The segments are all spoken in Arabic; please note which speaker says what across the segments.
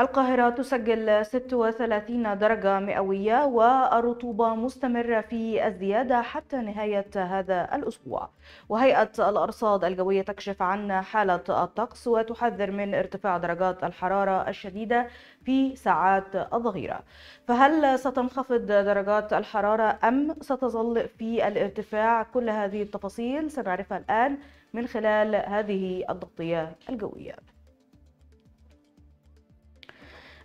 Speaker 1: القاهرة تسجل 36 درجة مئوية والرطوبة مستمرة في الزيادة حتى نهاية هذا الأسبوع وهيئة الأرصاد الجوية تكشف عن حالة الطقس وتحذر من ارتفاع درجات الحرارة الشديدة في ساعات الظهيرة فهل ستنخفض درجات الحرارة أم ستظل في الارتفاع كل هذه التفاصيل سنعرفها الآن من خلال هذه التغطية الجوية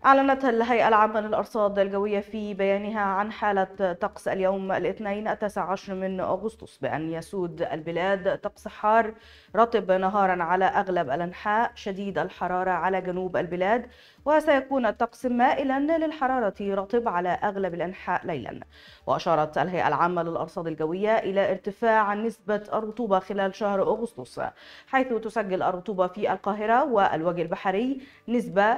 Speaker 1: أعلنت الهيئة العامة للأرصاد الجوية في بيانها عن حالة طقس اليوم الاثنين التاسع عشر من أغسطس بأن يسود البلاد طقس حار رطب نهارا على أغلب الأنحاء شديد الحرارة على جنوب البلاد وسيكون الطقس مائلا للحرارة رطب على أغلب الأنحاء ليلا وأشارت الهيئة العامة للأرصاد الجوية إلى ارتفاع نسبة الرطوبة خلال شهر أغسطس حيث تسجل الرطوبة في القاهرة والوجه البحري نسبة 80%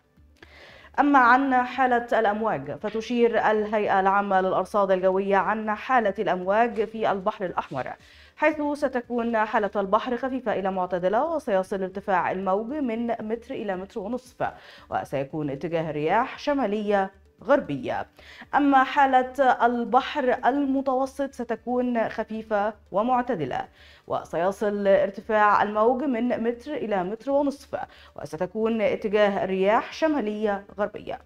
Speaker 1: أما عن حالة الأمواج فتشير الهيئة العامة للأرصاد الجوية عن حالة الأمواج في البحر الأحمر حيث ستكون حالة البحر خفيفة إلى معتدلة وسيصل ارتفاع الموج من متر إلى متر ونصف وسيكون اتجاه الرياح شمالية غربية أما حالة البحر المتوسط ستكون خفيفة ومعتدلة وسيصل ارتفاع الموج من متر إلى متر ونصف وستكون اتجاه الرياح شمالية غربية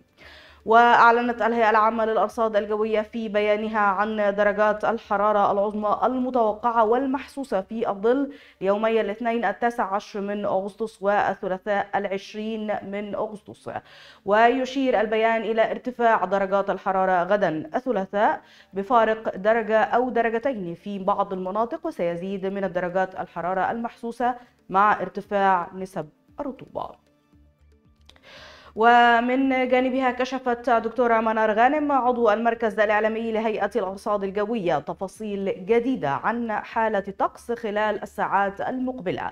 Speaker 1: وأعلنت الهيئة العامة للأرصاد الجوية في بيانها عن درجات الحرارة العظمى المتوقعة والمحسوسة في الظل ليومي الاثنين التاسع عشر من أغسطس والثلاثاء العشرين من أغسطس ويشير البيان إلى ارتفاع درجات الحرارة غدا الثلاثاء بفارق درجة أو درجتين في بعض المناطق وسيزيد من الدرجات الحرارة المحسوسة مع ارتفاع نسب الرطوبة ومن جانبها كشفت دكتورة منار غانم عضو المركز الإعلامي لهيئة الأرصاد الجوية تفاصيل جديدة عن حالة الطقس خلال الساعات المقبلة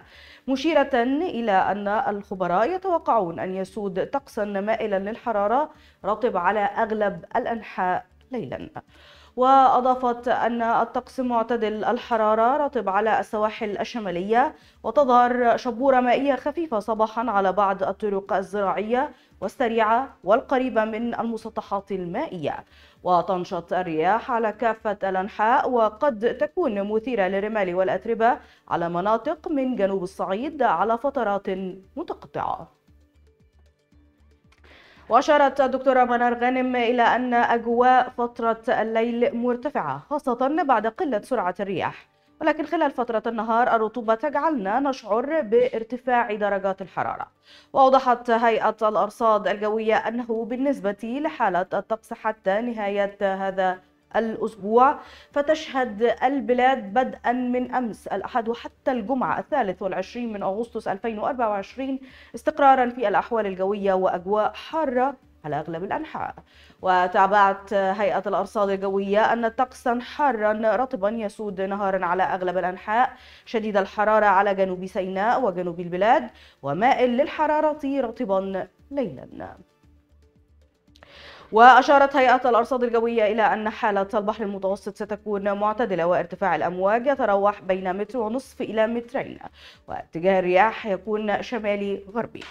Speaker 1: مشيرة إلى أن الخبراء يتوقعون أن يسود طقسا مائلا للحرارة رطب على أغلب الأنحاء ليلا وأضافت أن الطقس معتدل الحرارة رطب على السواحل الشمالية وتظهر شبورة مائية خفيفة صباحا على بعض الطرق الزراعية والسريعة والقريبة من المسطحات المائية وتنشط الرياح على كافة الأنحاء وقد تكون مثيرة للرمال والأتربة على مناطق من جنوب الصعيد على فترات متقطعة وأشارت الدكتورة منار غانم إلى أن أجواء فترة الليل مرتفعة خاصة بعد قلة سرعة الرياح ولكن خلال فترة النهار الرطوبة تجعلنا نشعر بارتفاع درجات الحرارة وأوضحت هيئة الأرصاد الجوية أنه بالنسبة لحالة الطقس حتى نهاية هذا الأسبوع فتشهد البلاد بدءا من أمس الأحد وحتى الجمعة الثالث والعشرين من أغسطس 2024 استقرارا في الأحوال الجوية وأجواء حارة على أغلب الأنحاء وتابعت هيئة الأرصاد الجوية أن طقسا حارا رطبا يسود نهارا على أغلب الأنحاء شديد الحرارة على جنوب سيناء وجنوب البلاد ومائل للحرارة رطبا ليلا وأشارت هيئة الأرصاد الجوية إلى أن حالة البحر المتوسط ستكون معتدلة وارتفاع الأمواج يتراوح بين متر ونصف إلى مترين واتجاه الرياح يكون شمالي غربي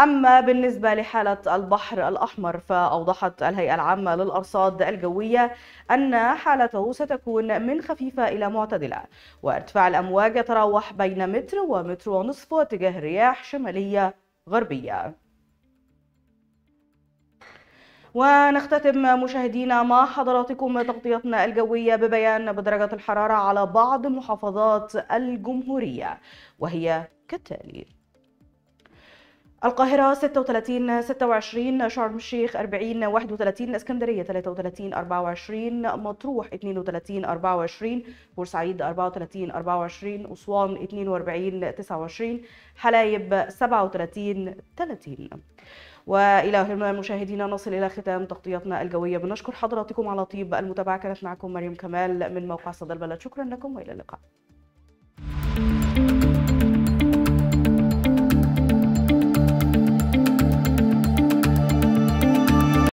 Speaker 1: أما بالنسبة لحالة البحر الأحمر فأوضحت الهيئة العامة للأرصاد الجوية أن حالته ستكون من خفيفة إلى معتدلة وارتفاع الأمواج يتراوح بين متر ومتر ونصف واتجاه الرياح شمالية غربية ونختتم مشاهدينا مع حضراتكم تغطيتنا الجوية ببيان بدرجة الحرارة على بعض محافظات الجمهورية وهي كالتالي القاهرة 36 26 شرم الشيخ 40 31 اسكندرية 33 24 مطروح 32 24 بورسعيد 34 24 أسوان 42 29 حلايب 37 30 والى هنا مشاهدينا نصل الى ختام تغطيتنا الجويه بنشكر حضراتكم على طيب المتابعه كانت معكم مريم كمال من موقع صدى البلد شكرا لكم والى اللقاء